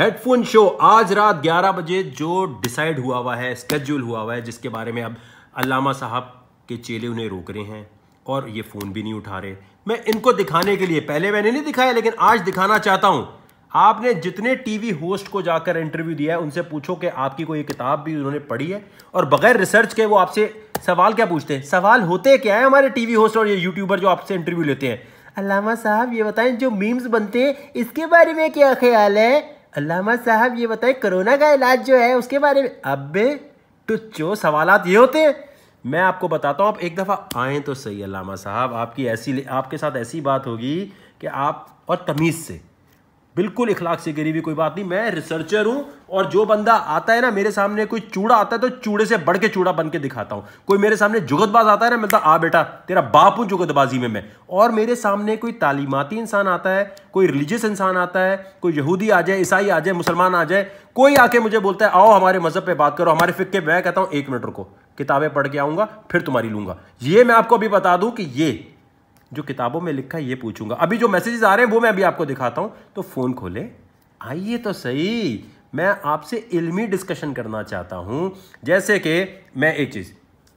headphone show आज रात 11 बजे जो डिसाइड हुआ हुआ है स्केड्यूल हुआ हुआ है जिसके बारे में अब अलामा साहब के चेले उन्हें रोक रहे हैं और ये फ़ोन भी नहीं उठा रहे मैं इनको दिखाने के लिए पहले मैंने नहीं दिखाया लेकिन आज दिखाना चाहता हूँ आपने जितने टीवी होस्ट को जाकर इंटरव्यू दिया है उनसे पूछो कि आपकी कोई किताब भी उन्होंने पढ़ी है और बगैर रिसर्च के वो आपसे सवाल क्या पूछते हैं सवाल होते क्या है हमारे टीवी होस्ट और ये यूट्यूबर जो आपसे इंटरव्यू लेते हैं अलामा साहब ये बताएं जो मीम्स बनते हैं इसके बारे में क्या ख्याल है अलामा साहब ये बताए कोरोना का इलाज जो है उसके बारे में अबे टुच्चो सवाल ये होते हैं मैं आपको बताता हूँ आप एक दफ़ा आएँ तो सही अल्लामा साहब आपकी ऐसी आपके साथ ऐसी बात होगी कि आप और तमीज़ से बिल्कुल इखलाक से गरीबी कोई बात नहीं मैं रिसर्चर हूं और जो बंदा आता है ना मेरे सामने कोई चूड़ा आता है तो चूड़े से बढ़ के चूड़ा बन के दिखाता हूं कोई मेरे सामने जुगतबाज आता है ना मैं तो आ बेटा तेरा बाप हूं जुगतबाजी में मैं और मेरे सामने कोई तालीमती इंसान आता है कोई रिलीजियस इंसान आता है कोई यहूदी आ जाए ईसाई आ जाए मुसलमान आ जाए कोई आके मुझे बोलता है आओ हमारे मजहब पे बात करो हमारे फिक्के मैं कहता हूं एक मिनट रुको किताबें पढ़ के आऊंगा फिर तुम्हारी लूंगा ये मैं आपको अभी बता दूं कि ये जो किताबों में लिखा है ये पूछूंगा अभी जो मैसेजेस आ रहे हैं वो मैं अभी आपको दिखाता हूँ तो फ़ोन खोले आइए तो सही मैं आपसे इल्मी डिस्कशन करना चाहता हूँ जैसे कि मैं एक चीज़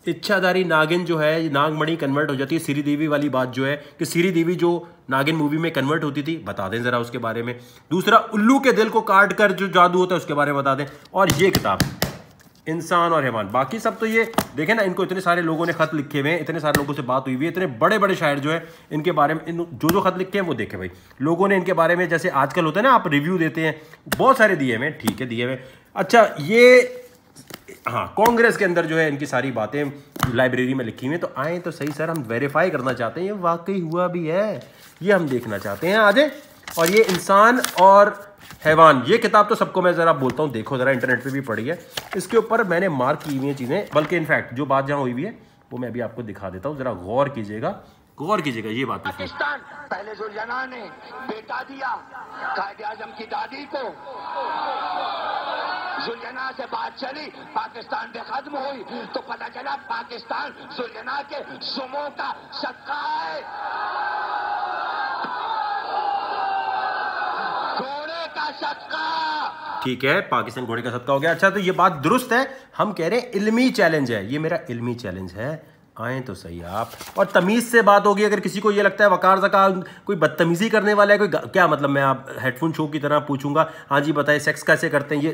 इच्छाधारी नागिन जो है नागमणि कन्वर्ट हो जाती है श्री देवी वाली बात जो है कि श्री देवी जो नागिन मूवी में कन्वर्ट होती थी बता दें ज़रा उसके बारे में दूसरा उल्लू के दिल को काट कर जो जादू होता है उसके बारे में बता दें और ये किताब इंसान और हैवान बाकी सब तो ये देखें ना इनको इतने सारे लोगों ने खत लिखे हुए हैं इतने सारे लोगों से बात हुई हुई है इतने बड़े बड़े शायर जो है इनके बारे में इन जो जो खत लिखे हैं वो देखे भाई लोगों ने इनके बारे में जैसे आजकल होते हैं ना आप रिव्यू देते हैं बहुत सारे दिए हुए ठीक है दिए हुए अच्छा ये हाँ कांग्रेस के अंदर जो है इनकी सारी बातें लाइब्रेरी में लिखी हुई हैं तो आए तो सही सर हम वेरीफाई करना चाहते हैं ये वाकई हुआ भी है ये हम देखना चाहते हैं आज और ये इंसान और हैवान ये किताब तो सबको मैं ज़रा बोलता हूँ देखो ज़रा इंटरनेट पे भी पढ़ी है इसके ऊपर मैंने मार्क की हुई है चीज़ें बल्कि इनफैक्ट जो बात जहाँ हुई हुई है वो मैं अभी आपको दिखा देता हूँ ज़रा गौर कीजिएगा गौर कीजिएगा ये बात तो पाकिस्तान पहले जुलियाना ने बेटा दिया की दादी को से बात चली पाकिस्तान खत्म हुई तो पता चला पाकिस्तान के का सत्ता है ठीक है पाकिस्तान घोड़े का सदका हो गया अच्छा तो ये बात दुरुस्त है हम कह रहे हैं इल्मी चैलेंज है ये मेरा इल्मी चैलेंज है आए तो सही आप और तमीज़ से बात होगी अगर किसी को ये लगता है वकार जका कोई बदतमीज़ी करने वाला है कोई क्या मतलब मैं आप हेडफोन शो की तरह पूछूंगा हाँ जी बताए सेक्स कैसे करते हैं ये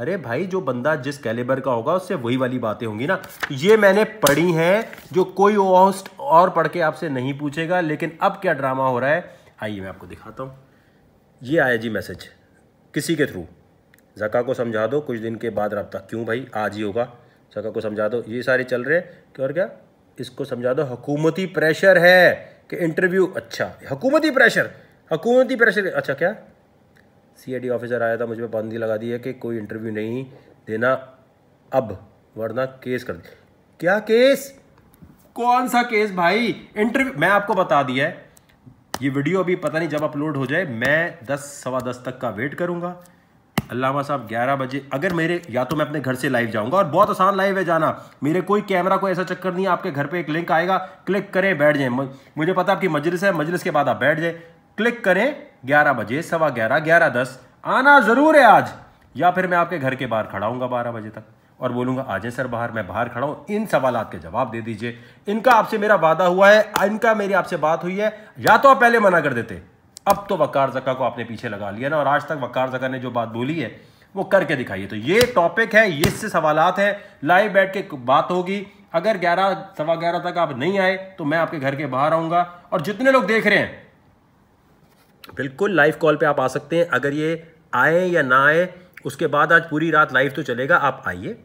अरे भाई जो बंदा जिस कैलेबर का होगा उससे वही वाली बातें होंगी ना ये मैंने पढ़ी हैं जो कोई और पढ़ के आपसे नहीं पूछेगा लेकिन अब क्या ड्रामा हो रहा है आइए मैं आपको दिखाता हूँ ये आया जी मैसेज किसी के थ्रू जका को समझा दो कुछ दिन के बाद रबता क्यों भाई आज ही होगा जका को समझा दो ये सारे चल रहे हैं कि और क्या इसको समझा दो हकूमती प्रेशर है कि इंटरव्यू अच्छा हकूमती प्रेशर हकूमती प्रेशर अच्छा क्या सीआईडी ऑफिसर आया था मुझ पर पाबंदी लगा दी है कि कोई इंटरव्यू नहीं देना अब वरना केस कर दे क्या केस कौन सा केस भाई इंटरव्यू मैं आपको बता दिया है ये वीडियो अभी पता नहीं जब अपलोड हो जाए मैं दस सवा दस तक का वेट करूंगा अल्लामा साहब ग्यारह बजे अगर मेरे या तो मैं अपने घर से लाइव जाऊंगा और बहुत आसान लाइव है जाना मेरे कोई कैमरा कोई ऐसा चक्कर नहीं है आपके घर पे एक लिंक आएगा क्लिक करें बैठ जाए मुझे पता आपकी मजलिस है मजलिस के बाद आप बैठ जाए क्लिक करें ग्यारह बजे सवा ग्यारह ग्यारह दस आना ज़रूर है आज या फिर मैं आपके घर के बाहर खड़ा हूँ बारह बजे तक और बोलूंगा आज सर बाहर मैं बाहर खड़ा हूं इन सवाल के जवाब दे दीजिए इनका आपसे मेरा वादा हुआ है इनका मेरी आपसे बात हुई है या तो आप पहले मना कर देते अब तो वकार जका को आपने पीछे लगा लिया ना और आज तक वकार जका ने जो बात बोली है वो करके दिखाइए तो ये टॉपिक है ये इससे सवाल है लाइव बैठ के बात होगी अगर ग्यारह सवा ग्यारह तक आप नहीं आए तो मैं आपके घर के बाहर आऊंगा और जितने लोग देख रहे हैं बिल्कुल लाइव कॉल पे आप आ सकते हैं अगर ये आए या ना आए उसके बाद आज पूरी रात लाइव तो चलेगा आप आइए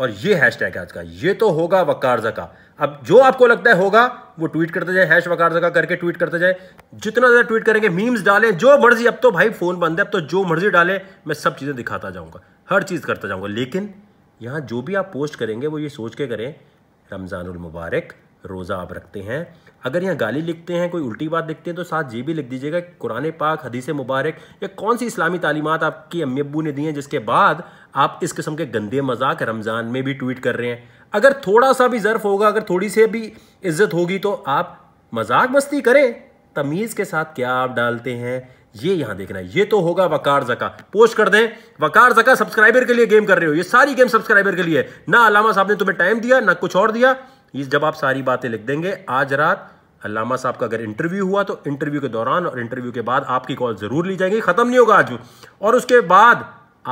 और ये हैश टैग है आज का ये तो होगा वकार जका अब जो आपको लगता है होगा वो ट्वीट करते जाए हैश वकार जका करके ट्वीट करते जाए जितना ज़्यादा ट्वीट करेंगे मीम्स डालें जो मर्जी अब तो भाई फ़ोन बंद है अब तो जो मर्जी डालें मैं सब चीज़ें दिखाता जाऊँगा हर चीज़ करता जाऊँगा लेकिन यहाँ जो भी आप पोस्ट करेंगे वो ये सोच के करें रमज़ान मुबारक रोज़ा आप रखते हैं अगर यहाँ गाली लिखते हैं कोई उल्टी बात लिखते हैं तो साथ ये भी लिख दीजिएगा कुरान पाक हदीस मुबारक या कौन सी इस्लामी तालीमत आपकी अम्मी अबू ने दी हैं जिसके बाद आप इस किस्म के गंदे मजाक रमज़ान में भी ट्वीट कर रहे हैं अगर थोड़ा सा भी ज़र्फ होगा अगर थोड़ी सी भी इज्जत होगी तो आप मजाक मस्ती करें तमीज़ के साथ क्या आप डालते हैं ये यहां देखना है ये तो होगा वकार जका पोस्ट कर दें वकार जका सब्सक्राइबर के लिए गेम कर रहे हो ये सारी गेम सब्सक्राइबर के लिए ना अलामा साहब ने तुम्हें टाइम दिया ना कुछ और दिया जब आप सारी बातें लिख देंगे आज रात अलामा साहब का अगर इंटरव्यू हुआ तो इंटरव्यू के दौरान और इंटरव्यू के बाद आपकी कॉल ज़रूर ली जाएगी ख़त्म नहीं होगा आज और उसके बाद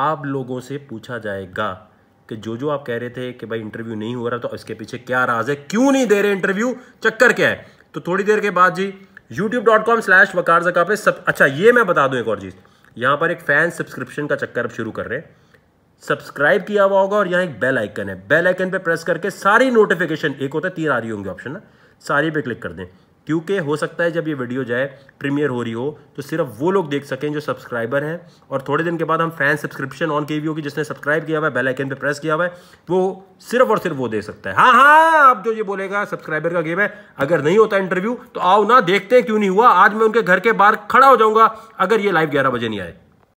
आप लोगों से पूछा जाएगा कि जो जो आप कह रहे थे कि भाई इंटरव्यू नहीं हो रहा तो इसके पीछे क्या राज है क्यों नहीं दे रहे इंटरव्यू चक्कर क्या है तो थोड़ी देर के बाद जी YouTube dot com slash Waqar Zaka पे सब अच्छा ये मैं बता दूं एक और चीज़ यहां पर एक फ़ैन सब्सक्रिप्शन का चक्कर अब शुरू कर रहे हैं सब्सक्राइब किया हुआ होगा और यहाँ एक बेल आइकन है बेल आइकन पे प्रेस करके सारी नोटिफिकेशन एक होता है तीन आ रही होंगी ऑप्शन ना सारी पे क्लिक कर दें क्योंकि हो सकता है जब ये वीडियो जाए प्रीमियर हो रही हो तो सिर्फ वो लोग देख सकें जो सब्सक्राइबर हैं और थोड़े दिन के बाद हम फैन सब्सक्रिप्शन ऑन की हुई होगी जिसने सब्सक्राइब किया हुआ है बेल आइकन पे प्रेस किया हुआ है वो सिर्फ और सिर्फ वो देख सकता है हाँ हाँ आप जो ये बोलेगा सब्सक्राइबर का गेम है अगर नहीं होता इंटरव्यू तो आओ ना देखते हैं क्यों नहीं हुआ आज मैं उनके घर के बाहर खड़ा हो जाऊंगा अगर ये लाइव ग्यारह बजे नहीं आए